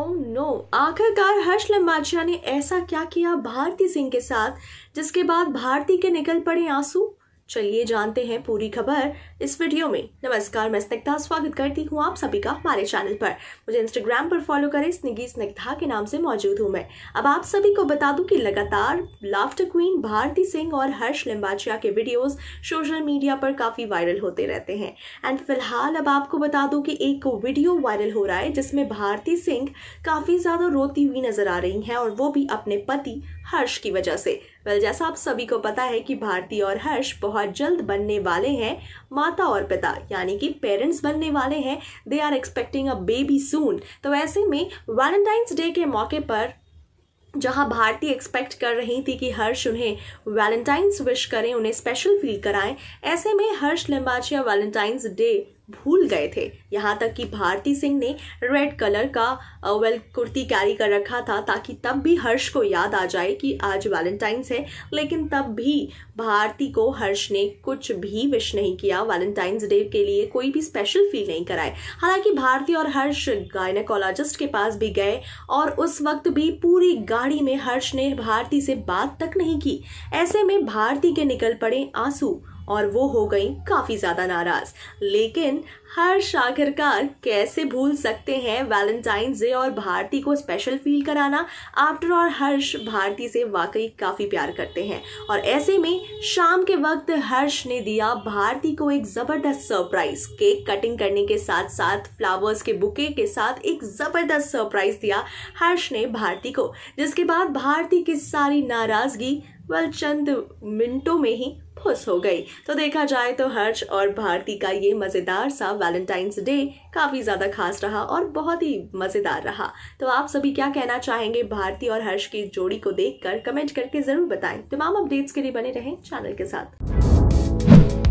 no oh आखिरकार हर्ष लम्बाचिया ने ऐसा क्या किया भारती सिंह के साथ जिसके बाद भारती के निकल पड़े आंसू चलिए जानते हैं पूरी खबर इस वीडियो में नमस्कार मैं स्निग्धा स्वागत करती हूँ आप सभी का हमारे चैनल पर मुझे इंस्टाग्राम पर फॉलो करें स्निगी स्निग्धा के नाम से मौजूद हूँ मैं अब आप सभी को बता दूं कि लगातार लाफ्टर क्वीन भारती सिंह और हर्ष लिम्बाचिया के वीडियोस सोशल मीडिया पर काफ़ी वायरल होते रहते हैं एंड फिलहाल अब आपको बता दूँ कि एक वीडियो वायरल हो रहा है जिसमें भारती सिंह काफ़ी ज़्यादा रोती हुई नजर आ रही हैं और वो भी अपने पति हर्ष की वजह से वेल जैसा आप सभी को पता है कि भारती और हर्ष बहुत जल्द बनने वाले हैं माता और पिता यानी कि पेरेंट्स बनने वाले हैं they are expecting a baby soon तो ऐसे में वैलेंटाइंस डे के मौके पर जहाँ भारती एक्सपेक्ट कर रही थी कि हर्ष उन्हें वैलेंटाइंस विश करें उन्हें स्पेशल फील कराएं ऐसे में हर्ष लिम्बाचिया वैलेंटाइंस डे भूल गए थे यहाँ तक कि भारती सिंह ने रेड कलर का वेल कुर्ती कैरी कर रखा था ताकि तब भी हर्ष को याद आ जाए कि आज वैलेंटाइंस है लेकिन तब भी भारती को हर्ष ने कुछ भी विश नहीं किया वैलेंटाइंस डे के लिए कोई भी स्पेशल फील नहीं कराए हालांकि भारती और हर्ष गायनाकोलॉजिस्ट के पास भी गए और उस वक्त भी पूरी गाड़ी में हर्ष ने भारती से बात तक नहीं की ऐसे में भारती के निकल पड़े आंसू और वो हो गई काफ़ी ज़्यादा नाराज़ लेकिन हर आखिरकार कैसे भूल सकते हैं वैलेंटाइन डे और भारती को स्पेशल फील कराना आफ्टर और हर्ष भारती से वाकई काफ़ी प्यार करते हैं और ऐसे में शाम के वक्त हर्ष ने दिया भारती को एक ज़बरदस्त सरप्राइज़ केक कटिंग करने के साथ साथ फ्लावर्स के बुके के साथ एक ज़बरदस्त सरप्राइज़ दिया हर्ष ने भारती को जिसके बाद भारती की सारी नाराज़गी वल चंद मिनटों में ही खुश हो गई तो देखा जाए तो हर्ष और भारती का ये मज़ेदार सा वैलेंटाइंस डे काफ़ी ज़्यादा खास रहा और बहुत ही मज़ेदार रहा तो आप सभी क्या कहना चाहेंगे भारती और हर्ष की जोड़ी को देखकर कमेंट करके ज़रूर बताएं तमाम अपडेट्स के लिए बने रहें चैनल के साथ